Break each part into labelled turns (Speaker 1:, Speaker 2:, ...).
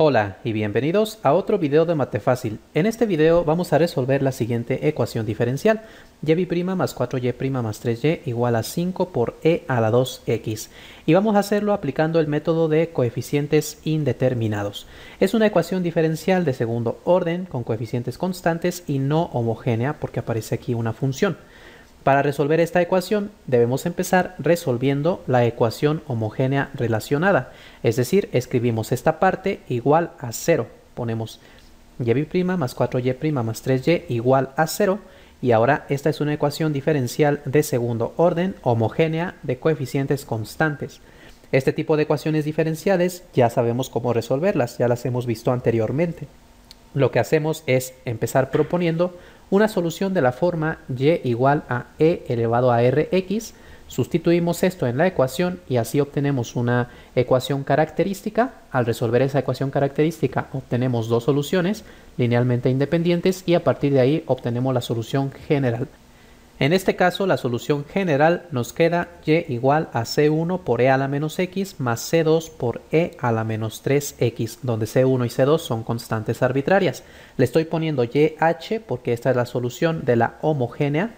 Speaker 1: Hola y bienvenidos a otro video de Mate Fácil. En este video vamos a resolver la siguiente ecuación diferencial. y' más 4y' más 3y igual a 5 por e a la 2x. Y vamos a hacerlo aplicando el método de coeficientes indeterminados. Es una ecuación diferencial de segundo orden con coeficientes constantes y no homogénea porque aparece aquí una función. Para resolver esta ecuación debemos empezar resolviendo la ecuación homogénea relacionada, es decir, escribimos esta parte igual a 0, ponemos y' más 4y' más 3y igual a 0, y ahora esta es una ecuación diferencial de segundo orden, homogénea, de coeficientes constantes. Este tipo de ecuaciones diferenciales ya sabemos cómo resolverlas, ya las hemos visto anteriormente lo que hacemos es empezar proponiendo una solución de la forma y igual a e elevado a rx. Sustituimos esto en la ecuación y así obtenemos una ecuación característica. Al resolver esa ecuación característica obtenemos dos soluciones linealmente independientes y a partir de ahí obtenemos la solución general. En este caso la solución general nos queda y igual a c1 por e a la menos x más c2 por e a la menos 3x, donde c1 y c2 son constantes arbitrarias. Le estoy poniendo yh porque esta es la solución de la homogénea.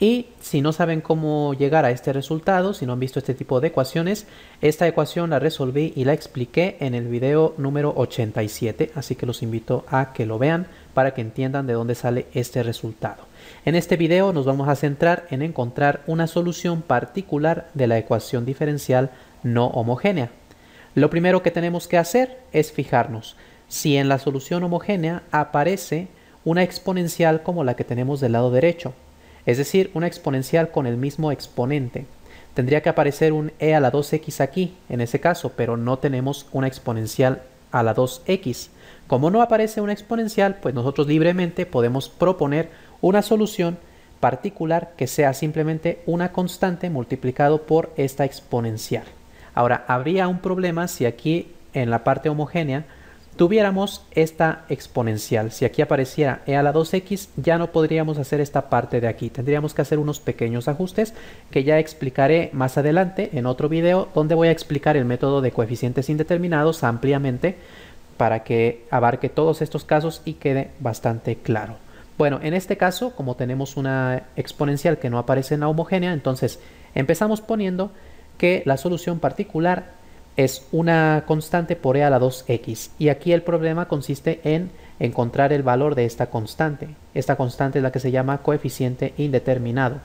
Speaker 1: Y si no saben cómo llegar a este resultado, si no han visto este tipo de ecuaciones, esta ecuación la resolví y la expliqué en el video número 87, así que los invito a que lo vean para que entiendan de dónde sale este resultado. En este video nos vamos a centrar en encontrar una solución particular de la ecuación diferencial no homogénea. Lo primero que tenemos que hacer es fijarnos si en la solución homogénea aparece una exponencial como la que tenemos del lado derecho, es decir, una exponencial con el mismo exponente. Tendría que aparecer un e a la 2x aquí, en ese caso, pero no tenemos una exponencial a la 2x. Como no aparece una exponencial, pues nosotros libremente podemos proponer una solución particular que sea simplemente una constante multiplicado por esta exponencial. Ahora, habría un problema si aquí en la parte homogénea tuviéramos esta exponencial, si aquí apareciera e a la 2x, ya no podríamos hacer esta parte de aquí. Tendríamos que hacer unos pequeños ajustes que ya explicaré más adelante en otro video donde voy a explicar el método de coeficientes indeterminados ampliamente para que abarque todos estos casos y quede bastante claro. Bueno, en este caso, como tenemos una exponencial que no aparece en la homogénea, entonces empezamos poniendo que la solución particular es una constante por e a la 2x. Y aquí el problema consiste en encontrar el valor de esta constante. Esta constante es la que se llama coeficiente indeterminado.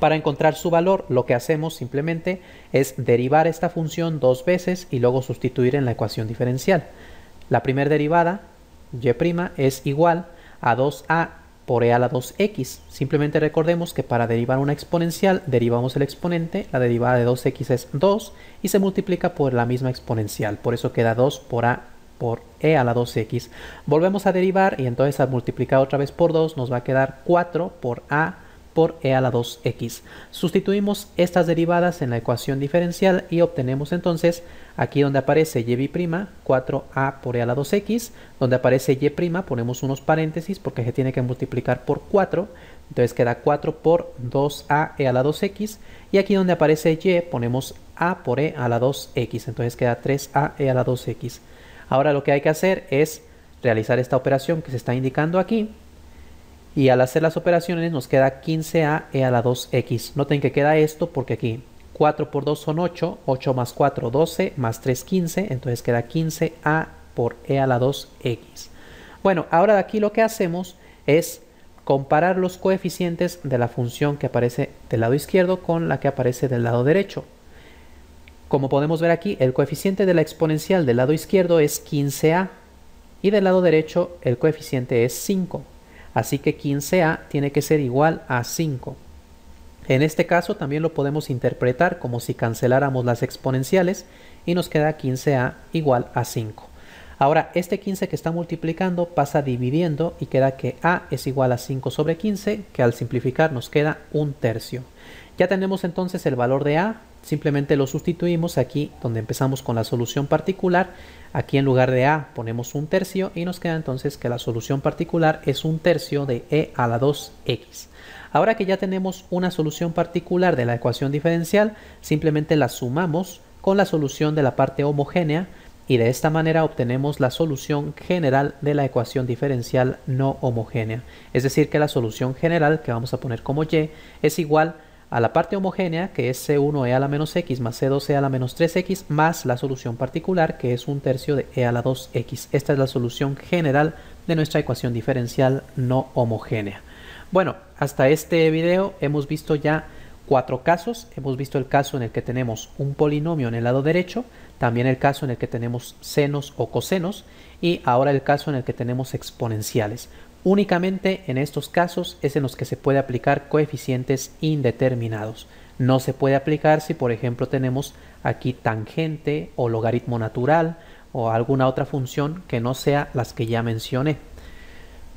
Speaker 1: Para encontrar su valor, lo que hacemos simplemente es derivar esta función dos veces y luego sustituir en la ecuación diferencial. La primera derivada, y' es igual a 2a por e a la 2x. Simplemente recordemos que para derivar una exponencial derivamos el exponente, la derivada de 2x es 2 y se multiplica por la misma exponencial, por eso queda 2 por a por e a la 2x. Volvemos a derivar y entonces al multiplicar otra vez por 2 nos va a quedar 4 por a por e a la 2x. Sustituimos estas derivadas en la ecuación diferencial y obtenemos entonces aquí donde aparece y', 4a por e a la 2x, donde aparece y' ponemos unos paréntesis porque se tiene que multiplicar por 4, entonces queda 4 por 2a e a la 2x y aquí donde aparece y ponemos a por e a la 2x, entonces queda 3a e a la 2x. Ahora lo que hay que hacer es realizar esta operación que se está indicando aquí y al hacer las operaciones nos queda 15a e a la 2x. Noten que queda esto porque aquí 4 por 2 son 8, 8 más 4 12, más 3 15, entonces queda 15a por e a la 2x. Bueno, ahora de aquí lo que hacemos es comparar los coeficientes de la función que aparece del lado izquierdo con la que aparece del lado derecho. Como podemos ver aquí, el coeficiente de la exponencial del lado izquierdo es 15a y del lado derecho el coeficiente es 5. Así que 15A tiene que ser igual a 5. En este caso también lo podemos interpretar como si canceláramos las exponenciales y nos queda 15A igual a 5. Ahora, este 15 que está multiplicando pasa dividiendo y queda que A es igual a 5 sobre 15, que al simplificar nos queda un tercio. Ya tenemos entonces el valor de A, simplemente lo sustituimos aquí donde empezamos con la solución particular. Aquí en lugar de A ponemos un tercio y nos queda entonces que la solución particular es un tercio de E a la 2X. Ahora que ya tenemos una solución particular de la ecuación diferencial, simplemente la sumamos con la solución de la parte homogénea y de esta manera obtenemos la solución general de la ecuación diferencial no homogénea. Es decir, que la solución general que vamos a poner como y es igual a la parte homogénea que es c1e a la menos x más c2e a la menos 3x más la solución particular que es un tercio de e a la 2x. Esta es la solución general de nuestra ecuación diferencial no homogénea. Bueno, hasta este video hemos visto ya cuatro casos. Hemos visto el caso en el que tenemos un polinomio en el lado derecho, también el caso en el que tenemos senos o cosenos y ahora el caso en el que tenemos exponenciales. Únicamente en estos casos es en los que se puede aplicar coeficientes indeterminados. No se puede aplicar si por ejemplo tenemos aquí tangente o logaritmo natural o alguna otra función que no sea las que ya mencioné.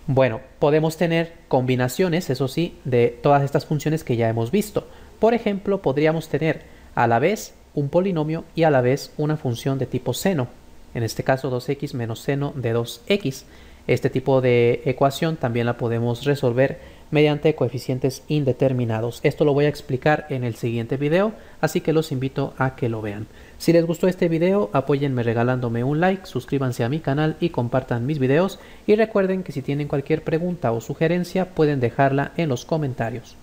Speaker 1: Bueno, podemos tener combinaciones, eso sí, de todas estas funciones que ya hemos visto. Por ejemplo, podríamos tener a la vez un polinomio y a la vez una función de tipo seno. En este caso 2x menos seno de 2x. Este tipo de ecuación también la podemos resolver mediante coeficientes indeterminados. Esto lo voy a explicar en el siguiente video, así que los invito a que lo vean. Si les gustó este video, apóyenme regalándome un like, suscríbanse a mi canal y compartan mis videos. Y recuerden que si tienen cualquier pregunta o sugerencia, pueden dejarla en los comentarios.